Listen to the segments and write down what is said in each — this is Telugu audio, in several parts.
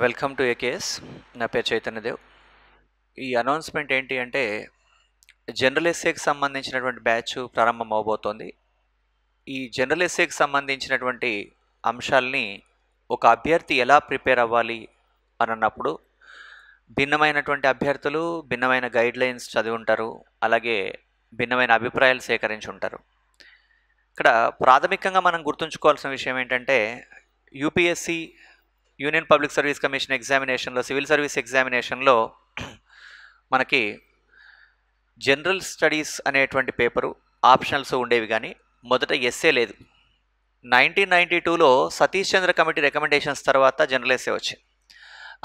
వెల్కమ్ టు ఏకేఎస్ నా పేరు చైతన్యదేవ్ ఈ అనౌన్స్మెంట్ ఏంటి అంటే జనరల్ ఎస్ఏకి సంబంధించినటువంటి బ్యాచ్ ప్రారంభం అవబోతోంది ఈ జనరల్ ఎస్ఏకి సంబంధించినటువంటి అంశాలని ఒక అభ్యర్థి ఎలా ప్రిపేర్ అవ్వాలి అని అన్నప్పుడు భిన్నమైనటువంటి అభ్యర్థులు భిన్నమైన గైడ్లైన్స్ చదివి ఉంటారు అలాగే భిన్నమైన అభిప్రాయాలు సేకరించి ఉంటారు ఇక్కడ ప్రాథమికంగా మనం గుర్తుంచుకోవాల్సిన విషయం ఏంటంటే UPSC union public service commission ఎగ్జామినేషన్లో సివిల్ సర్వీస్ ఎగ్జామినేషన్లో మనకి జనరల్ స్టడీస్ అనేటువంటి పేపరు ఆప్షనల్స్ ఉండేవి కానీ మొదట ఎస్సే లేదు నైన్టీన్ నైంటీ టూలో సతీష్ చంద్ర కమిటీ రికమెండేషన్స్ తర్వాత జనరల్ ఎస్సే వచ్చింది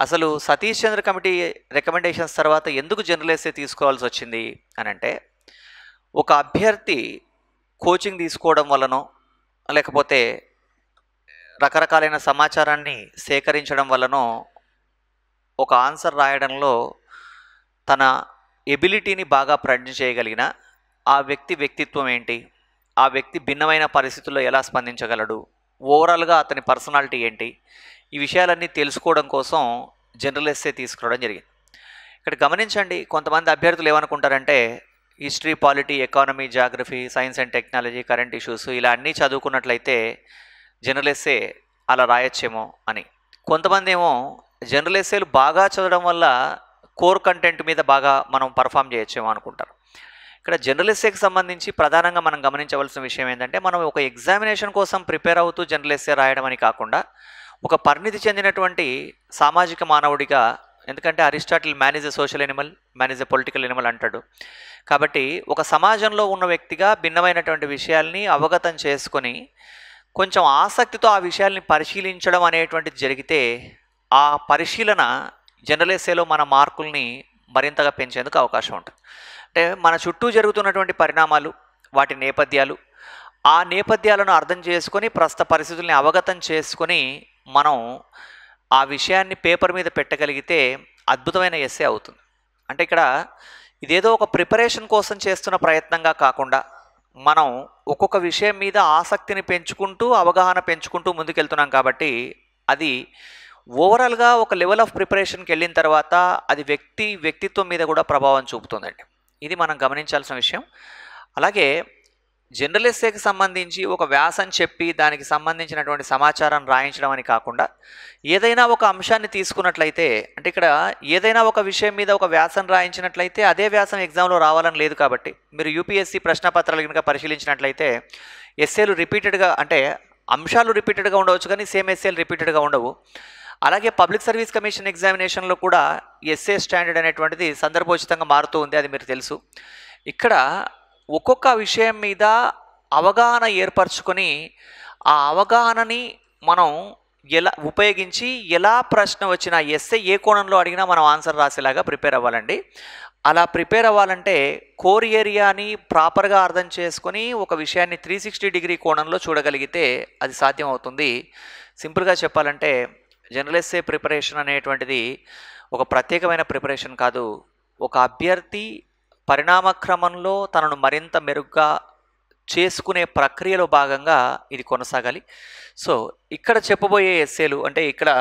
అసలు సతీష్ చంద్ర కమిటీ రికమెండేషన్స్ తర్వాత ఎందుకు జనరల్ ఎస్సే తీసుకోవాల్సి వచ్చింది అని అంటే ఒక అభ్యర్థి కోచింగ్ తీసుకోవడం వలనో లేకపోతే రకరకాలైన సమాచారాన్ని సేకరించడం వలనో ఒక ఆన్సర్ రాయడంలో తన ఎబిలిటీని బాగా ప్రజ్ఞ చేయగలిగిన ఆ వ్యక్తి వ్యక్తిత్వం ఏంటి ఆ వ్యక్తి భిన్నమైన పరిస్థితుల్లో ఎలా స్పందించగలడు ఓవరాల్గా అతని పర్సనాలిటీ ఏంటి ఈ విషయాలన్నీ తెలుసుకోవడం కోసం జనరల్ ఎస్సే తీసుకురావడం జరిగింది ఇక్కడ గమనించండి కొంతమంది అభ్యర్థులు ఏమనుకుంటారంటే history polity economy geography science and technology current issues ఇలా అన్నీ చదువుకున్నట్లయితే జర్నలేసే అలా రాయొచ్చేమో అని కొంతమంది ఏమో జర్నలేసేలు బాగా చదవడం వల్ల కోర్ కంటెంట్ మీద బాగా మనం పర్ఫామ్ చేయొచ్చేమో అనుకుంటారు ఇక్కడ జర్నలిస్ట్కి సంబంధించి ప్రధానంగా మనం గమనించవలసిన విషయం ఏంటంటే మనం ఒక ఎగ్జామినేషన్ కోసం ప్రిపేర్ అవుతూ జర్నలిస్టే రాయడం అని కాకుండా ఒక పరిణితి చెందినటువంటి సామాజిక మానవుడిగా ఎందుకంటే Aristotle man is a social animal man is a political animal అంటాడు కాబట్టి ఒక సమాజంలో ఉన్న వ్యక్తిగా భిన్నమైనటువంటి విషయాల్ని అవగతం చేసుకొని కొంచెం ఆసక్తితో ఆ విషయాల్ని పరిశీలించడం అనేటువంటిది జరిగితే ఆ పరిశీలన జనరల్ ఎస్సేలో మన మార్కుల్ని మరింతగా పెంచేందుకు అవకాశం ఉంటుంది అంటే మన చుట్టూ జరుగుతున్నటువంటి పరిణామాలు వాటి నేపథ్యాలు ఆ నేపథ్యాలను అర్థం చేసుకొని ప్రస్తుత పరిస్థితుల్ని అవగతం చేసుకొని మనం ఆ విషయాన్ని పేపర్ మీద పెట్టగలిగితే అద్భుతమైన ఎస్సే అవుతుంది అంటే ఇక్కడ ఇదేదో ఒక ప్రిపరేషన్ కోసం చేస్తున్న ప్రయత్నంగా కాకుండా మనం ఒక్కొక్క విషయం మీద ఆసక్తిని పెంచుకుంటూ అవగాహన పెంచుకుంటూ ముందుకెళ్తున్నాం కాబట్టి అది ఓవరాల్గా ఒక లెవెల్ ఆఫ్ ప్రిపరేషన్కి వెళ్ళిన తర్వాత అది వ్యక్తి వ్యక్తిత్వం మీద కూడా ప్రభావం చూపుతుందండి ఇది మనం గమనించాల్సిన విషయం అలాగే ఎస్ఏకి సంబంధించి ఒక వ్యాసం చెప్పి దానికి సంబంధించినటువంటి సమాచారం రాయించడం అని కాకుండా ఏదైనా ఒక అంశాన్ని తీసుకున్నట్లయితే అంటే ఇక్కడ ఏదైనా ఒక విషయం మీద ఒక వ్యాసం రాయించినట్లయితే అదే వ్యాసం ఎగ్జామ్లో రావాలని లేదు కాబట్టి మీరు యూపీఎస్సీ ప్రశ్నపత్రాలు కనుక పరిశీలించినట్లయితే ఎస్ఏలు రిపీటెడ్గా అంటే అంశాలు రిపీటెడ్గా ఉండవచ్చు కానీ సేమ్ ఎస్ఏలు రిపీటెడ్గా ఉండవు అలాగే పబ్లిక్ సర్వీస్ కమిషన్ ఎగ్జామినేషన్లో కూడా ఎస్ఏ స్టాండర్డ్ అనేటువంటిది సందర్భోచితంగా మారుతూ ఉంది అది మీరు తెలుసు ఇక్కడ ఒక్కొక్క విషయం మీద అవగాహన ఏర్పరచుకొని ఆ అవగాహనని మనం ఎలా ఉపయోగించి ఎలా ప్రశ్న వచ్చినా ఎస్ఏ ఏ కోణంలో అడిగినా మనం ఆన్సర్ రాసేలాగా ప్రిపేర్ అవ్వాలండి అలా ప్రిపేర్ అవ్వాలంటే కోర్ ఏరియాని ప్రాపర్గా అర్థం చేసుకొని ఒక విషయాన్ని త్రీ సిక్స్టీ డిగ్రీ కోణంలో చూడగలిగితే అది సాధ్యం అవుతుంది సింపుల్గా చెప్పాలంటే జనరల్ ఎస్ఏ ప్రిపరేషన్ అనేటువంటిది ఒక ప్రత్యేకమైన ప్రిపరేషన్ కాదు ఒక అభ్యర్థి పరిణామక్రమంలో తనను మరింత మెరుగ్గా చేసుకునే ప్రక్రియలో భాగంగా ఇది కొనసాగాలి సో ఇక్కడ చెప్పబోయే ఎస్సేలు అంటే ఇక్కడ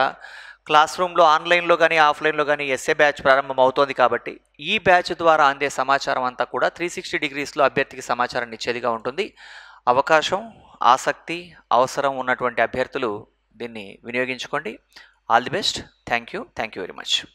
క్లాస్ రూమ్లో ఆన్లైన్లో కానీ ఆఫ్లైన్లో కానీ ఎస్ఏ బ్యాచ్ ప్రారంభం అవుతోంది కాబట్టి ఈ బ్యాచ్ ద్వారా అందే సమాచారం అంతా కూడా త్రీ సిక్స్టీ డిగ్రీస్లో అభ్యర్థికి సమాచారం ఇచ్చేదిగా ఉంటుంది అవకాశం ఆసక్తి అవసరం ఉన్నటువంటి అభ్యర్థులు దీన్ని వినియోగించుకోండి all the best thank you thank you very much